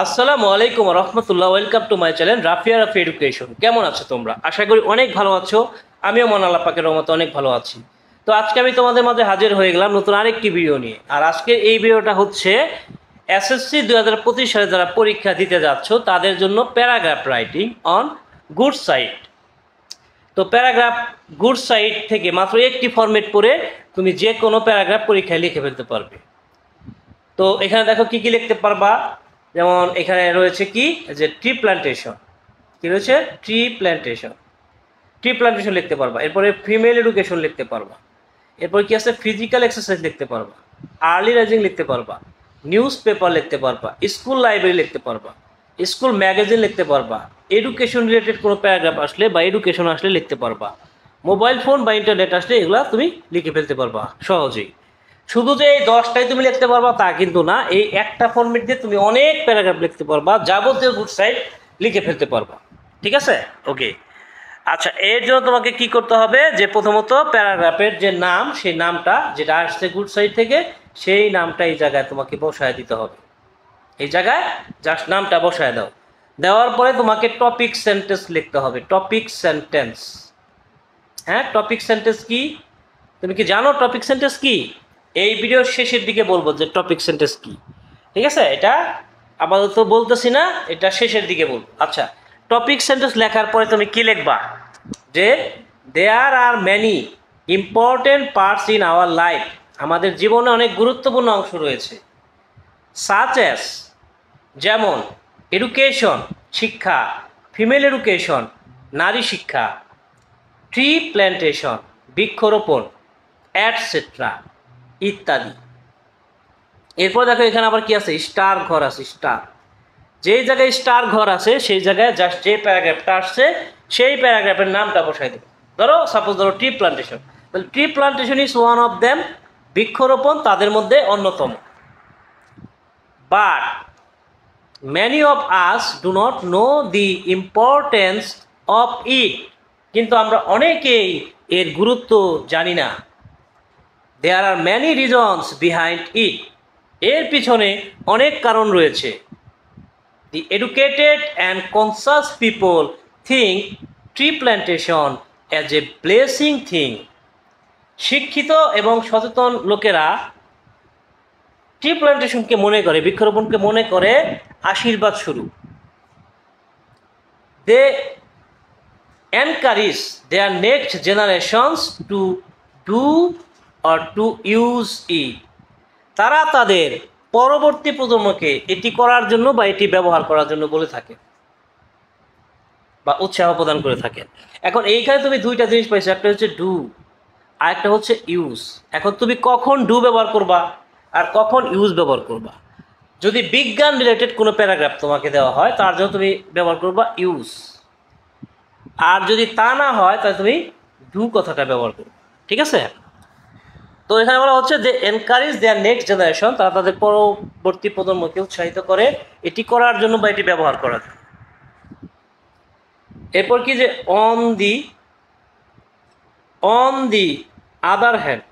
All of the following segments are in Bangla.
আসসালামু আলাইকুম রহমতুল্লাহ welcome to my channel Rafiya Rafi education কেমন আছো তোমরা আশা করি অনেক ভালো আছো আমিও মন আল্লাহ পাকের রহমতে অনেক ভালো আছি তো আজকে আমি তোমাদের মাঝে হাজির হয়ে গেলাম নতুন আরেকটি ভিডিও নিয়ে আর আজকের এই ভিডিওটা হচ্ছে এসএসসি দু হাজার পঁচিশ সালে যারা পরীক্ষা দিতে যাচ্ছ তাদের জন্য paragraph writing on good site তো প্যারাগ্রাফ গুড সাইট থেকে মাত্র একটি ফর্মেট পরে তুমি যে কোনো প্যারাগ্রাফ পরীক্ষায় লিখে ফেলতে পারবে তো এখানে দেখো কি কি লিখতে পারবা যেমন এখানে রয়েছে কি যে ট্রি প্ল্যান্টেশন কী রয়েছে ট্রি প্ল্যান্টেশন ট্রি প্ল্যান্টেশন লিখতে পারবা এরপরে ফিমেল এডুকেশন লিখতে পারবা এরপরে কি আছে ফিজিক্যাল এক্সারসাইজ লিখতে পারবা আর্লি রাইজিং লিখতে পারবা নিউজ পেপার লিখতে পারবা স্কুল লাইব্রেরি লিখতে পারবা স্কুল ম্যাগাজিন লিখতে পারবা এডুকেশন রিলেটেড কোনো প্যারাগ্রাফ আসলে বা এডুকেশন আসলে লিখতে পারবা মোবাইল ফোন বা ইন্টারনেট আসলে এগুলো তুমি লিখে ফেলতে পারবা সহজেই শুধু যে এই দশটাই তুমি লিখতে পারবা তা কিন্তু না এই একটা ফর্মেট দিয়ে তুমি অনেক প্যারাগ্রাফ লিখতে পারবা যাবতীয় গুড সাইড লিখে ফেলতে পারবা ঠিক আছে ওকে আচ্ছা এর জন্য তোমাকে কি করতে হবে যে প্রথমত প্যারাগ্রাফের যে নাম সেই নামটা যেটা আসছে গুড সাইড থেকে সেই নামটা এই জায়গায় তোমাকে বসায় দিতে হবে এই জায়গায় জাস্ট নামটা বসায় দাও দেওয়ার পরে তোমাকে টপিক সেন্টেন্স লিখতে হবে টপিক সেন্টেন্স হ্যাঁ টপিক সেন্টেন্স কি তুমি কি জানো টপিক সেন্টেন্স কি এই ভিডিওর শেষের দিকে বলবো যে টপিক সেন্টেন্স কি ঠিক আছে এটা আপাতত বলতেছি না এটা শেষের দিকে বলবো আচ্ছা টপিক সেন্টেন্স লেখার পরে তুমি কি লিখবা যে there are many important parts in our life আমাদের জীবনে অনেক গুরুত্বপূর্ণ অংশ রয়েছে সাচ অ্যাস যেমন এডুকেশন শিক্ষা ফিমেল এডুকেশন নারী শিক্ষা ট্রি প্ল্যান্টেশন বৃক্ষরোপণ অ্যাটসেট্রা ইত্যাদি এরপর দেখো এখানে আবার কি আছে স্টার ঘর আছে স্টার যেই জায়গায় স্টার ঘর আছে সেই জায়গায় জাস্ট যে প্যারাগ্রাফটা আসছে সেই প্যারাগ্রাফের নামটা বসাই দেবে ধরো সাপোজ ধরো ট্রি প্লান্টেশন তাহলে tree plantation is one of them বৃক্ষরোপণ তাদের মধ্যে অন্যতম but many of us do not know the importance of it কিন্তু আমরা অনেকেই এর গুরুত্ব জানি না there are many reasons behind it এর পিছনে অনেক কারণ রয়েছে the educated and conscious people think tree plantation as a blessing thing শিক্ষিত এবং সচেতন লোকেরা ট্রি প্ল্যান্টেশনকে মনে করে বৃক্ষরোপণকে মনে করে আশীর্বাদ শুরু they encourage their next generations to do or to use it তারা তাদের পরবর্তী প্রজন্মকে এটি করার জন্য বা এটি ব্যবহার করার জন্য বলে থাকে বা উৎসাহ প্রদান করে থাকেন এখন এইখানে তুমি দুইটা জিনিস পাইছো একটা হচ্ছে ডু আর একটা হচ্ছে ইউজ এখন তুমি কখন ডু ব্যবহার করবা আর কখন ইউজ ব্যবহার করবা যদি বিজ্ঞান রিলেটেড কোনো প্যারাগ্রাফ তোমাকে দেওয়া হয় তার জন্য তুমি ব্যবহার করবা ইউজ আর যদি তা না হয় তাহলে তুমি ডু কথাটা ব্যবহার করবে ঠিক আছে তো এখানে বলা হচ্ছে যে এনকারেজ দেয়ার নেক্সট জেনারেশন তারা তাদের পরবর্তী প্রজন্মকে উৎসাহিত করে এটি করার জন্য বা এটি ব্যবহার করার এরপর কি যে on the on the other hand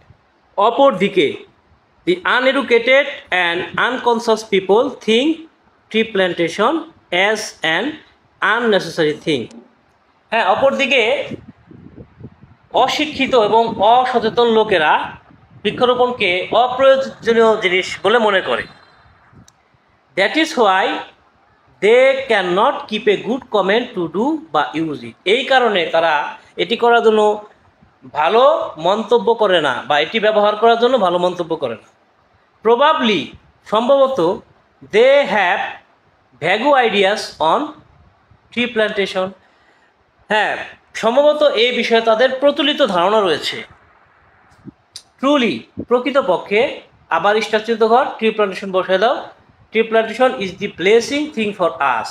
অপর দিকে the uneducated and unconscious people think tree plantation as an unnecessary thing হ্যাঁ অপরদিকে অশিক্ষিত এবং অসচেতন লোকেরা বৃক্ষরোপণকে অপ্রয়োজনীয় জিনিস বলে মনে করে that is why they can not keep a good comment to do বা ইউজ ইট এই কারণে তারা এটি করার জন্য ভালো মন্তব্য করে না বা এটি ব্যবহার করার জন্য ভালো মন্তব্য করে না প্রবাবলি সম্ভবত they have vague ideas on tree plantation হ্যাঁ সম্ভবত এই বিষয়ে তাদের প্রচলিত ধারণা রয়েছে ট্রুলি প্রকৃতপক্ষে আবার স্ট্রাকচারিত ঘর ট্রি প্লান্টেশন বসে দাও tree plantation is the placing thing for us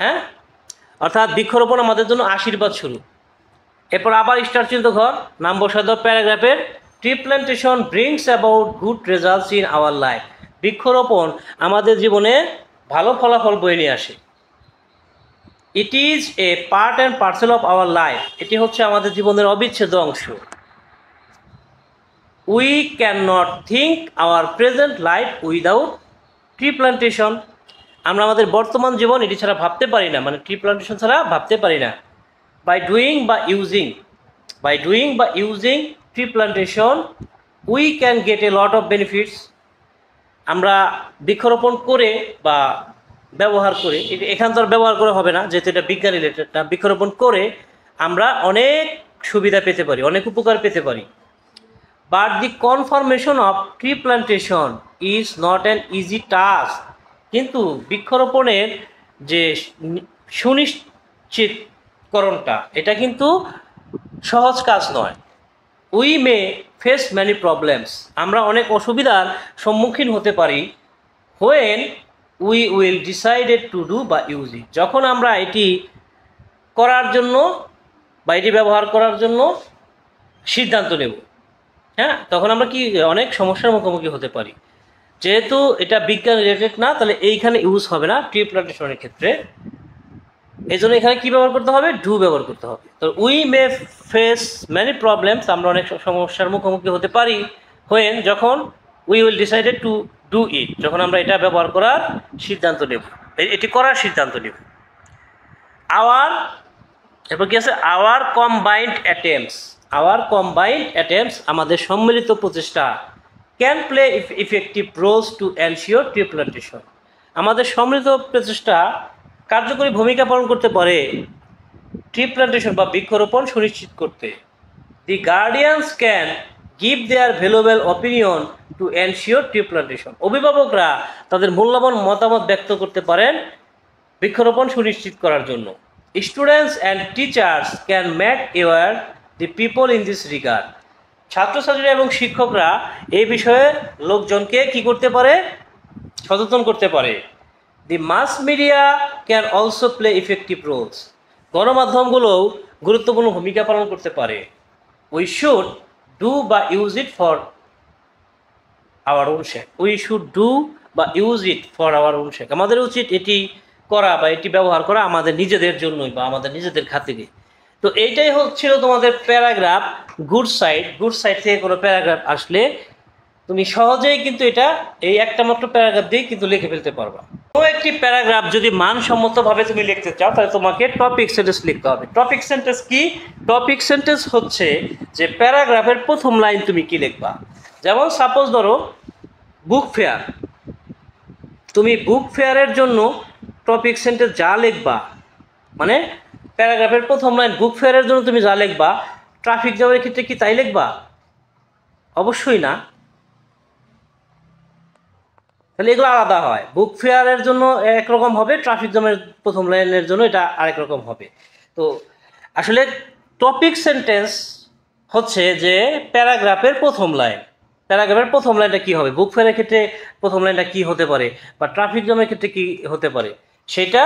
হ্যাঁ অর্থাৎ বৃক্ষরোপণ আমাদের জন্য আশীর্বাদ শুরু এরপর আবার স্ট্রাকচারিত ঘর নাম বসে দাও প্যারাগ্রাফের tree plantation brings about good results in our life বৃক্ষরোপণ আমাদের জীবনে ভালো ফলাফল বয়ে নিয়ে আসে it is a part and parcel of our life এটি হচ্ছে আমাদের জীবনের অবিচ্ছেদ্য অংশ we can not think our present life without tree plantation আমরা আমাদের বর্তমান জীবন এটি ছাড়া ভাবতে পারি না মানে ট্রি প্লান্টেশন ছাড়া ভাবতে পারি না বাই ডুইং বা ইউজিং বাই ডুইং বা using tree plantation we can get a lot of benefits আমরা বৃক্ষরোপণ করে বা ব্যবহার করে এখান তো ব্যবহার করে হবে না যেহেতু এটা বিজ্ঞান রিলেটেড না বৃক্ষরোপণ করে আমরা অনেক সুবিধা পেতে পারি অনেক উপকার পেতে পারি but the confirmation of tree plantation is not an easy task কিন্তু বৃক্ষরোপণের যে সুনিশ্চিতকরণটা এটা কিন্তু সহজ কাজ নয় we may face many problems আমরা অনেক অসুবিধার সম্মুখীন হতে পারি when we will decided to do বা ইউজ ইট যখন আমরা এটি করার জন্য বা এটি ব্যবহার করার জন্য সিদ্ধান্ত নেব হ্যাঁ তখন আমরা কি অনেক সমস্যার মুখোমুখি হতে পারি যেহেতু এটা বিজ্ঞান রিলেটেড না তাহলে এইখানে ইউজ হবে না ট্রি প্লান্টেশনের ক্ষেত্রে এই জন্য এখানে কী ব্যবহার করতে হবে ডু ব্যবহার করতে হবে তো we may face many problems আমরা অনেক সমস্যার মুখোমুখি হতে পারি হোয়েন যখন we will decided to do it যখন আমরা এটা ব্যবহার করার সিদ্ধান্ত নেব এটি করার সিদ্ধান্ত নেব আওয়ার এরপর কি আছে our combined attempts our combined attempts আমাদের সম্মিলিত প্রচেষ্টা can play effective roles to ensure tree plantation আমাদের সম্মিলিত প্রচেষ্টা কার্যকরী ভূমিকা পালন করতে পারে ট্রি প্লান্টেশন বা বৃক্ষরোপণ সুনিশ্চিত করতে the guardians can give their valuable opinion to ensure tree plantation অভিভাবকরা তাদের মূল্যবান মতামত ব্যক্ত করতে পারেন বৃক্ষরোপণ সুনিশ্চিত করার জন্য students and teachers can make aware the people in this regard ছাত্রছাত্রীরা এবং শিক্ষকরা এই বিষয়ে লোকজনকে কি করতে পারে সচেতন করতে পারে the mass media can also play effective roles গণমাধ্যমগুলোও গুরুত্বপূর্ণ ভূমিকা পালন করতে পারে উই শুড ডু বা use it for our own sake we should do বা use it for our own sake আমাদের উচিত এটি করা বা এটি ব্যবহার করা আমাদের নিজেদের জন্যই বা আমাদের নিজেদের খাতিরে তো এইটাই হচ্ছিল তোমাদের paragraph good side good side থেকে কোনো প্যারাগ্রাফ আসলে তুমি সহজেই কিন্তু এটা এই একটা মাত্র প্যারাগ্রাফ দিয়ে কিন্তু লিখে ফেলতে পারবা কোনো একটি প্যারাগ্রাফ যদি মানসম্মতভাবে তুমি লিখতে চাও তাহলে তোমাকে টপিক সেন্টেন্স লিখতে হবে টপিক সেন্টেন্স কি টপিক সেন্টেন্স হচ্ছে যে প্যারাগ্রাফের প্রথম লাইন তুমি কি লিখবা যেমন সাপোজ ধরো বুক ফেয়ার তুমি বুক ফেয়ারের জন্য টপিক সেন্টেন্স যা লিখবা মানে প্যারাগ্রাফের প্রথম লাইন বুক ফেয়ারের জন্য তুমি যা লিখবা ট্রাফিক জ্যামের ক্ষেত্রে কি তাই লিখবা অবশ্যই না তাহলে এগুলো আলাদা হয় বুক ফেয়ারের জন্য একরকম হবে ট্রাফিক জ্যামের প্রথম লাইনের জন্য এটা আরেক রকম হবে তো আসলে টপিক সেন্টেন্স হচ্ছে যে প্যারাগ্রাফের প্রথম লাইন প্যারাগ্রাফের প্রথম লাইনটা কি হবে বুক ফেয়ারের ক্ষেত্রে প্রথম লাইনটা কি হতে পারে বা ট্রাফিক জ্যামের ক্ষেত্রে কি হতে পারে সেটা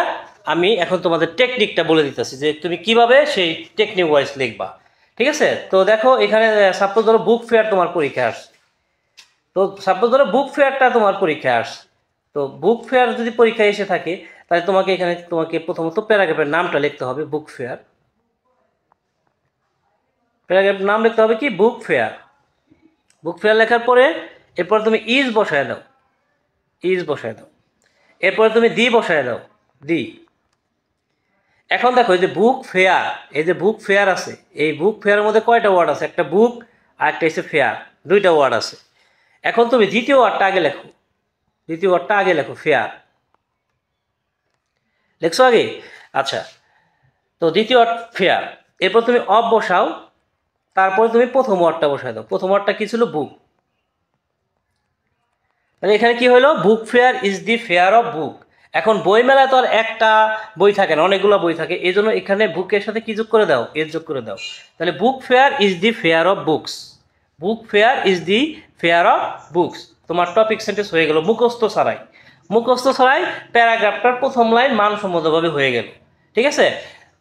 আমি এখন তোমাদের টেকনিকটা বলে দিতেছি যে তুমি কিভাবে সেই টেকনিক ওয়াইজ লিখবা ঠিক আছে তো দেখো এখানে সাপোজ ধরো বুক ফেয়ার তোমার পরীক্ষা আস তো সাপোজ ধরো বুক ফেয়ারটা তোমার পরীক্ষা আস তো বুক ফেয়ার যদি পরীক্ষায় এসে থাকে তাহলে তোমাকে এখানে তোমাকে প্রথমত প্যারাগ্রাফের নামটা লিখতে হবে বুক ফেয়ার প্যারাগ্রাফের নাম লিখতে হবে কি বুক ফেয়ার বুক ফেয়ার লেখার পরে এরপর তুমি ইজ বসায় দাও ইজ বসায় দাও এরপরে তুমি দি বসায় দাও দি এখন দেখো এই যে বুক ফেয়ার এই যে বুক ফেয়ার আছে এই বুক ফেয়ারের মধ্যে কয়টা ওয়ার্ড আছে একটা বুক আর একটা হচ্ছে ফেয়ার দুইটা ওয়ার্ড আছে এখন তুমি দ্বিতীয় ওয়ার্ডটা আগে লেখো দ্বিতীয় ওয়ার্ডটা আগে লেখো ফেয়ার লেখছো আগে আচ্ছা তো দ্বিতীয় ওয়ার্ড ফেয়ার এরপর তুমি অফ বসাও তারপরে তুমি প্রথম ওয়ার্ডটা বসাই দাও প্রথম ওয়ার্ডটা কী ছিল বুক তাহলে এখানে কি হলো book fair is the fair of book এখন বইমেলায় তো আর একটা বই থাকে না অনেকগুলো বই থাকে এই জন্য এখানে বুকের সাথে কি যোগ করে দাও এর যোগ করে দাও তাহলে book fair is the fair of books book fair is the fair of books তোমার টপিক সেন্টেন্স হয়ে গেল মুখস্থ ছাড়াই মুখস্থ ছাড়াই প্যারাগ্রাফটার প্রথম লাইন মানসম্মতভাবে হয়ে গেল ঠিক আছে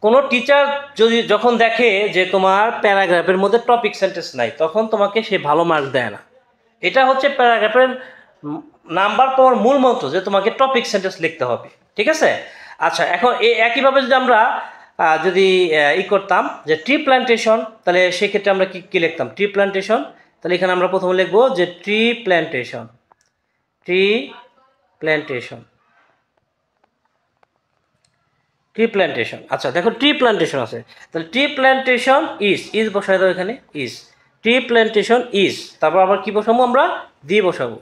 কোনো টিচার যদি যখন দেখে যে তোমার প্যারাগ্রাফের মধ্যে টপিক সেন্টেন্স নাই তখন তোমাকে সে ভালো মার্কস দেয় না এটা হচ্ছে প্যারাগ্রাফের নাম্বার তোমার মূল মন্ত্র যে তোমাকে টপিক সেন্টেন্স লিখতে হবে ঠিক আছে আচ্ছা এখন এই একইভাবে যদি আমরা যদি ই করতাম যে ট্রি প্ল্যান্টেশন তাহলে সেক্ষেত্রে আমরা কি কী লিখতাম ট্রি প্ল্যান্টেশন তাহলে এখানে আমরা প্রথমে লিখবো যে tree plantation tree plantation tree plantation আচ্ছা দেখো ট্রি প্ল্যান্টেশন আছে তাহলে ট্রি প্ল্যান্টেশন ইজ ইজ বসাই দাও এখানে ইজ ট্রি প্ল্যান্টেশন ইজ তারপর আবার কি বসাবো আমরা দি বসাবো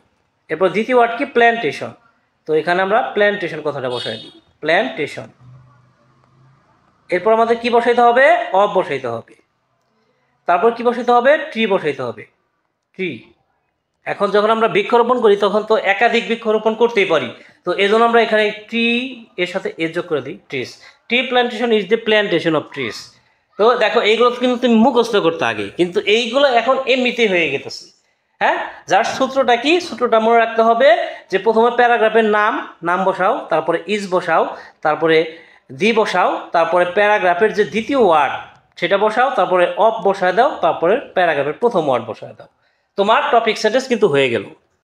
এরপর দ্বিতীয় ওয়ার্ড কি প্ল্যান্টেশন তো এখানে আমরা প্ল্যান্টেশন কথাটা বসাই দিই প্ল্যান্টেশন এরপর আমাদের কি বসাইতে হবে অফ বসাইতে হবে তারপর কি বসাইতে হবে ট্রি বসাইতে হবে ট্রি এখন যখন আমরা বৃক্ষরোপণ করি তখন তো একাধিক বৃক্ষরোপণ করতেই পারি তো জন্য আমরা এখানে ট্রি এর সাথে এর যোগ করে দিই trees tree plantation is the plantation of trees তো দেখো এইগুলো কিন্তু তুমি মুখস্থ করতে আগে কিন্তু এইগুলো এখন এমনিতেই হয়ে গেতেছে হ্যাঁ যার সূত্রটা কি সূত্রটা মনে রাখতে হবে যে প্রথমে প্যারাগ্রাফের নাম নাম বসাও তারপরে ইজ বসাও তারপরে দি বসাও তারপরে প্যারাগ্রাফের যে দ্বিতীয় ওয়ার্ড সেটা বসাও তারপরে অফ বসায় দাও তারপরে প্যারাগ্রাফের প্রথম ওয়ার্ড বসায় দাও তোমার টপিক সেন্টেন্স কিন্তু হয়ে গেল